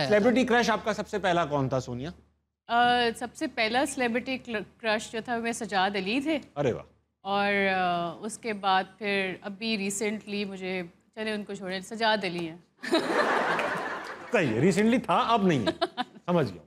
celebrity crush आपका सबसे पहला कौन था सोनिया uh, सबसे पहला सेलिब्रिटी क्रश जो था वह सजाद अली थे अरे वाह और uh, उसके बाद फिर अभी रिसेंटली मुझे चले उनको छोड़े सजाद अली हैं है रिसेंटली था अब नहीं है समझ गया